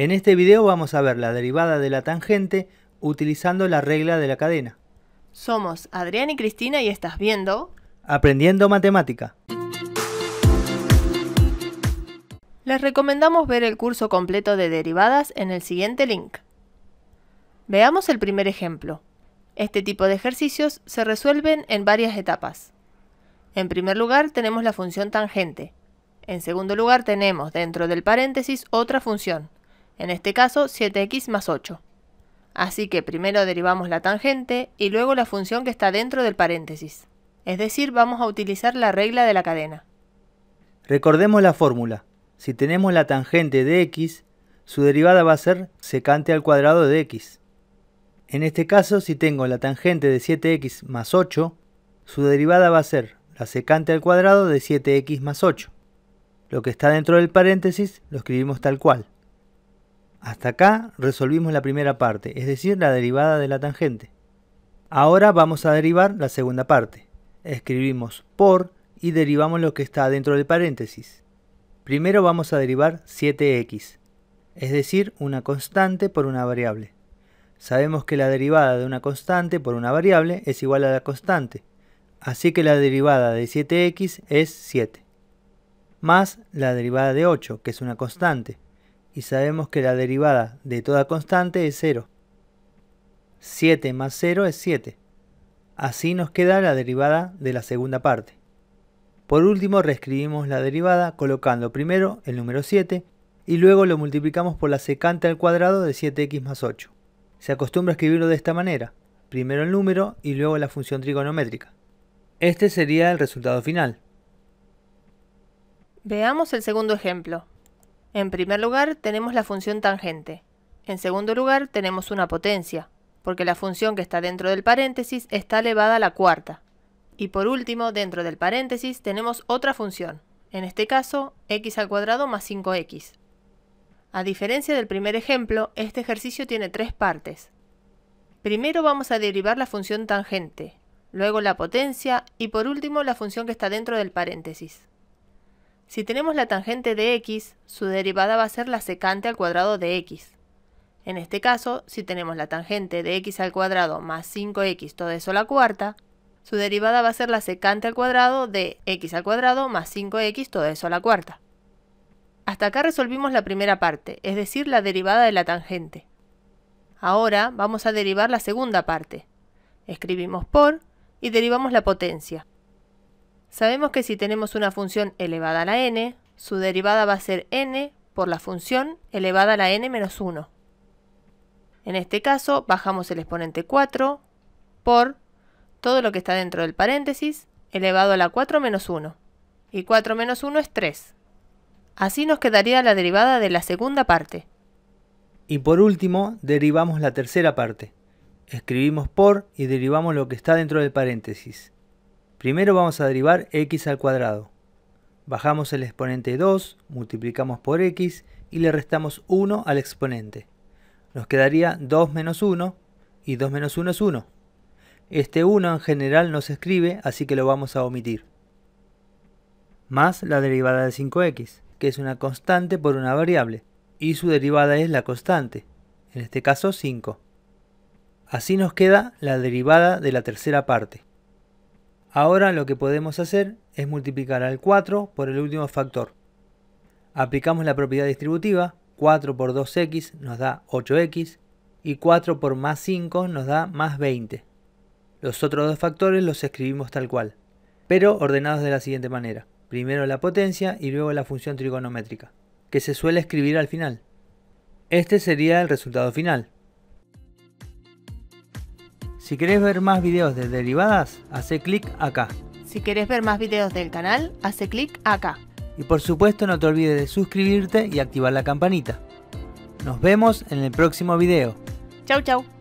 En este video vamos a ver la derivada de la tangente utilizando la regla de la cadena. Somos Adrián y Cristina y estás viendo... Aprendiendo Matemática. Les recomendamos ver el curso completo de derivadas en el siguiente link. Veamos el primer ejemplo. Este tipo de ejercicios se resuelven en varias etapas. En primer lugar tenemos la función tangente. En segundo lugar tenemos dentro del paréntesis otra función, en este caso 7x más 8. Así que primero derivamos la tangente y luego la función que está dentro del paréntesis. Es decir, vamos a utilizar la regla de la cadena. Recordemos la fórmula. Si tenemos la tangente de x, su derivada va a ser secante al cuadrado de x. En este caso, si tengo la tangente de 7x más 8, su derivada va a ser la secante al cuadrado de 7x más 8. Lo que está dentro del paréntesis lo escribimos tal cual. Hasta acá resolvimos la primera parte, es decir, la derivada de la tangente. Ahora vamos a derivar la segunda parte. Escribimos por y derivamos lo que está dentro del paréntesis. Primero vamos a derivar 7x, es decir, una constante por una variable. Sabemos que la derivada de una constante por una variable es igual a la constante, así que la derivada de 7x es 7, más la derivada de 8, que es una constante, y sabemos que la derivada de toda constante es 0. 7 más 0 es 7. Así nos queda la derivada de la segunda parte. Por último, reescribimos la derivada colocando primero el número 7 y luego lo multiplicamos por la secante al cuadrado de 7x más 8. Se acostumbra a escribirlo de esta manera, primero el número y luego la función trigonométrica. Este sería el resultado final. Veamos el segundo ejemplo. En primer lugar tenemos la función tangente. En segundo lugar tenemos una potencia, porque la función que está dentro del paréntesis está elevada a la cuarta. Y por último, dentro del paréntesis tenemos otra función, en este caso x al cuadrado más 5x. A diferencia del primer ejemplo, este ejercicio tiene tres partes. Primero vamos a derivar la función tangente, luego la potencia y por último la función que está dentro del paréntesis. Si tenemos la tangente de x, su derivada va a ser la secante al cuadrado de x. En este caso, si tenemos la tangente de x al cuadrado más 5x todo eso a la cuarta, su derivada va a ser la secante al cuadrado de x al cuadrado más 5x todo eso a la cuarta. Hasta acá resolvimos la primera parte, es decir, la derivada de la tangente. Ahora vamos a derivar la segunda parte. Escribimos por y derivamos la potencia. Sabemos que si tenemos una función elevada a la n, su derivada va a ser n por la función elevada a la n menos 1. En este caso, bajamos el exponente 4 por todo lo que está dentro del paréntesis elevado a la 4 menos 1. Y 4 menos 1 es 3. Así nos quedaría la derivada de la segunda parte. Y por último, derivamos la tercera parte. Escribimos por y derivamos lo que está dentro del paréntesis. Primero vamos a derivar x al cuadrado. Bajamos el exponente 2, multiplicamos por x y le restamos 1 al exponente. Nos quedaría 2 menos 1 y 2 menos 1 es 1. Este 1 en general no se escribe, así que lo vamos a omitir. Más la derivada de 5x, que es una constante por una variable, y su derivada es la constante, en este caso 5. Así nos queda la derivada de la tercera parte. Ahora lo que podemos hacer es multiplicar al 4 por el último factor. Aplicamos la propiedad distributiva, 4 por 2x nos da 8x y 4 por más 5 nos da más 20. Los otros dos factores los escribimos tal cual, pero ordenados de la siguiente manera. Primero la potencia y luego la función trigonométrica, que se suele escribir al final. Este sería el resultado final. Si querés ver más videos de derivadas, hace clic acá. Si querés ver más videos del canal, hace clic acá. Y por supuesto no te olvides de suscribirte y activar la campanita. Nos vemos en el próximo video. Chau chau.